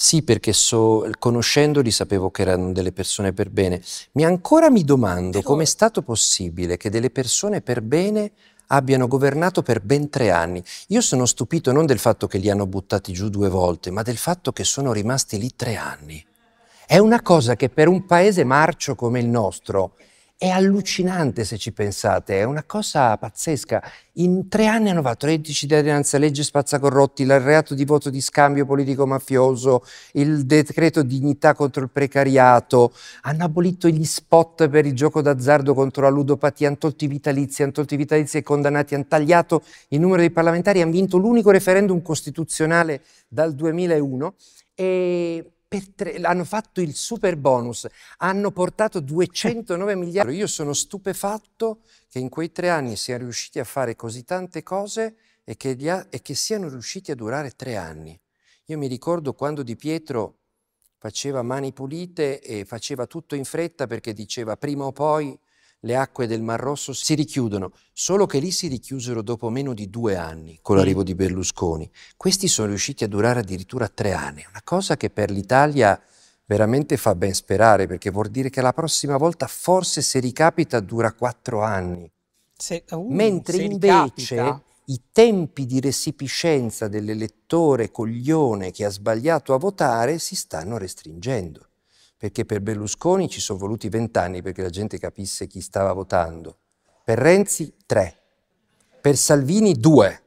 Sì, perché so, conoscendoli sapevo che erano delle persone per bene. Mi ancora mi domando come è stato possibile che delle persone per bene abbiano governato per ben tre anni. Io sono stupito non del fatto che li hanno buttati giù due volte, ma del fatto che sono rimasti lì tre anni. È una cosa che per un paese marcio come il nostro è allucinante se ci pensate, è una cosa pazzesca. In tre anni hanno fatto redditi di cittadinanza, legge spazzacorrotti, il reato di voto di scambio politico-mafioso, il decreto dignità contro il precariato, hanno abolito gli spot per il gioco d'azzardo contro la ludopatia, hanno tolto i vitalizi, hanno tolto i vitalizi ai condannati, hanno tagliato il numero dei parlamentari, hanno vinto l'unico referendum costituzionale dal 2001 e tre, hanno fatto il super bonus, hanno portato 209 eh. miliardi. Io sono stupefatto che in quei tre anni siano riusciti a fare così tante cose e che, ha, e che siano riusciti a durare tre anni. Io mi ricordo quando Di Pietro faceva mani pulite e faceva tutto in fretta perché diceva prima o poi le acque del Mar Rosso si richiudono, solo che lì si richiusero dopo meno di due anni con l'arrivo di Berlusconi. Questi sono riusciti a durare addirittura tre anni, una cosa che per l'Italia veramente fa ben sperare, perché vuol dire che la prossima volta forse se ricapita dura quattro anni. Se, uh, Mentre se invece ricapita. i tempi di resipiscenza dell'elettore coglione che ha sbagliato a votare si stanno restringendo perché per Berlusconi ci sono voluti vent'anni perché la gente capisse chi stava votando, per Renzi tre, per Salvini due